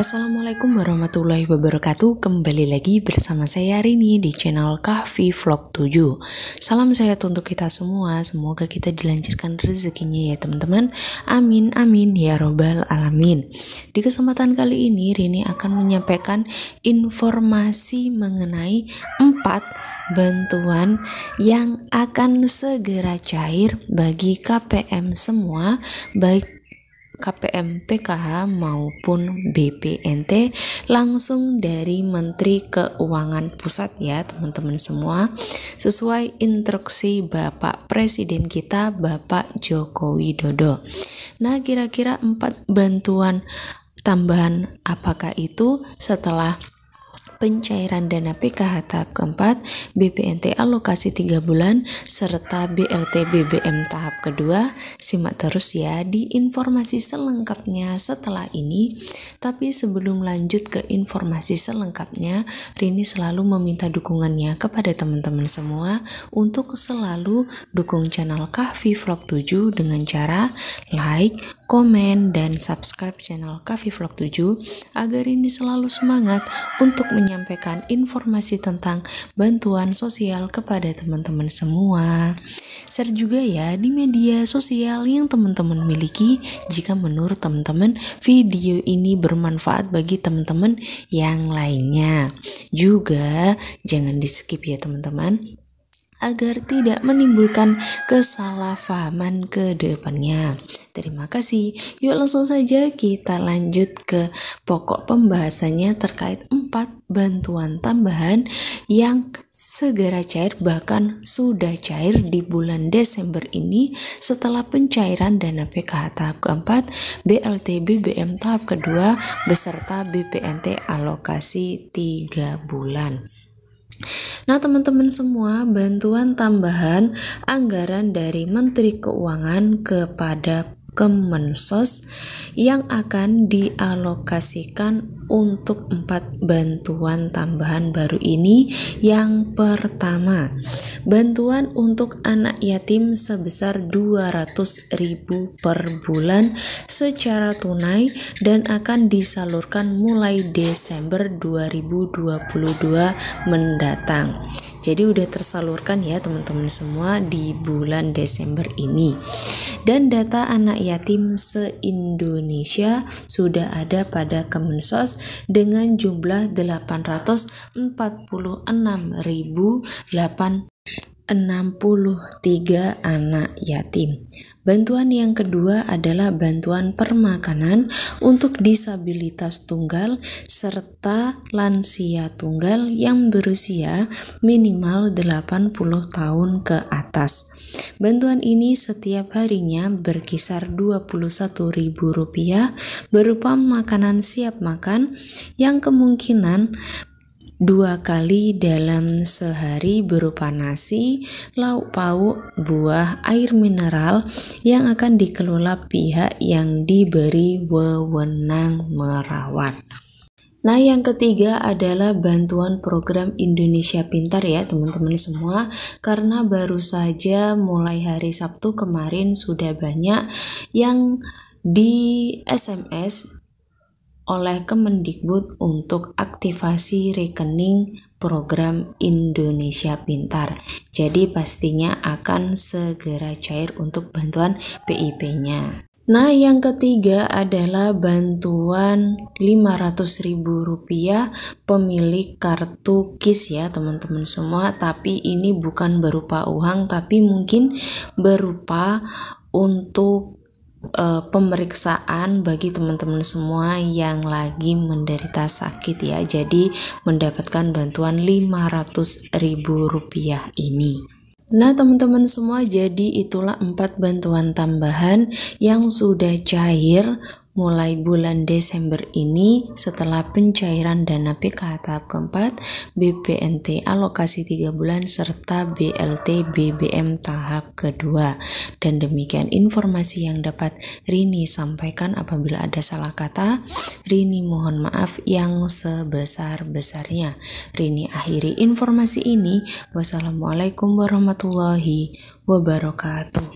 Assalamualaikum warahmatullahi wabarakatuh Kembali lagi bersama saya Rini di channel Kahfi Vlog 7 Salam sehat untuk kita semua Semoga kita dilancarkan rezekinya ya teman-teman Amin amin ya robbal alamin Di kesempatan kali ini Rini akan menyampaikan informasi mengenai 4 bantuan yang akan segera cair bagi KPM semua Baik KPM PKH maupun BPNT langsung dari Menteri Keuangan Pusat ya teman-teman semua sesuai instruksi Bapak Presiden kita Bapak Joko Widodo. Nah, kira-kira empat bantuan tambahan apakah itu setelah pencairan dana PKH tahap keempat, BPNT alokasi 3 bulan, serta BLT BBM tahap kedua. Simak terus ya di informasi selengkapnya setelah ini. Tapi sebelum lanjut ke informasi selengkapnya, Rini selalu meminta dukungannya kepada teman-teman semua untuk selalu dukung channel Kahvi Vlog 7 dengan cara like, komen, dan subscribe channel Kahvi Vlog 7 agar ini selalu semangat untuk menyampaikan menyampaikan informasi tentang bantuan sosial kepada teman-teman semua. Share juga ya di media sosial yang teman-teman miliki jika menurut teman-teman video ini bermanfaat bagi teman-teman yang lainnya. Juga jangan di skip ya teman-teman agar tidak menimbulkan kesalahpahaman ke depannya. Terima kasih. Yuk langsung saja kita lanjut ke pokok pembahasannya terkait empat bantuan tambahan yang segera cair bahkan sudah cair di bulan Desember ini setelah pencairan dana PKH tahap keempat, BLT BBM tahap kedua beserta BPNT alokasi 3 bulan. Nah, teman-teman semua, bantuan tambahan anggaran dari Menteri Keuangan kepada Kemensos yang akan dialokasikan untuk empat bantuan tambahan baru ini. Yang pertama, bantuan untuk anak yatim sebesar 200 ribu per bulan secara tunai dan akan disalurkan mulai Desember 2022 mendatang. Jadi udah tersalurkan ya teman-teman semua di bulan Desember ini. Dan data anak yatim se-Indonesia sudah ada pada Kemensos dengan jumlah 846.000 63 anak yatim. Bantuan yang kedua adalah bantuan permakanan untuk disabilitas tunggal serta lansia tunggal yang berusia minimal 80 tahun ke atas. Bantuan ini setiap harinya berkisar Rp21.000 berupa makanan siap makan yang kemungkinan dua kali dalam sehari berupa nasi, lauk pauk, buah, air mineral yang akan dikelola pihak yang diberi wewenang merawat. Nah, yang ketiga adalah bantuan program Indonesia Pintar ya, teman-teman semua. Karena baru saja mulai hari Sabtu kemarin sudah banyak yang di SMS oleh Kemendikbud untuk aktivasi rekening program Indonesia Pintar. Jadi pastinya akan segera cair untuk bantuan PIP-nya. Nah, yang ketiga adalah bantuan Rp500.000 pemilik kartu KIS ya, teman-teman semua. Tapi ini bukan berupa uang, tapi mungkin berupa untuk e, pemeriksaan bagi teman-teman semua yang lagi menderita sakit ya. Jadi mendapatkan bantuan 500.000 rupiah ini. Nah teman-teman semua jadi itulah empat bantuan tambahan yang sudah cair mulai bulan Desember ini setelah pencairan dana PKH tahap keempat, BPNT alokasi 3 bulan serta BLT BBM tahap kedua. Dan demikian informasi yang dapat Rini sampaikan apabila ada salah kata, Rini mohon maaf yang sebesar-besarnya. Rini akhiri informasi ini. Wassalamualaikum warahmatullahi wabarakatuh.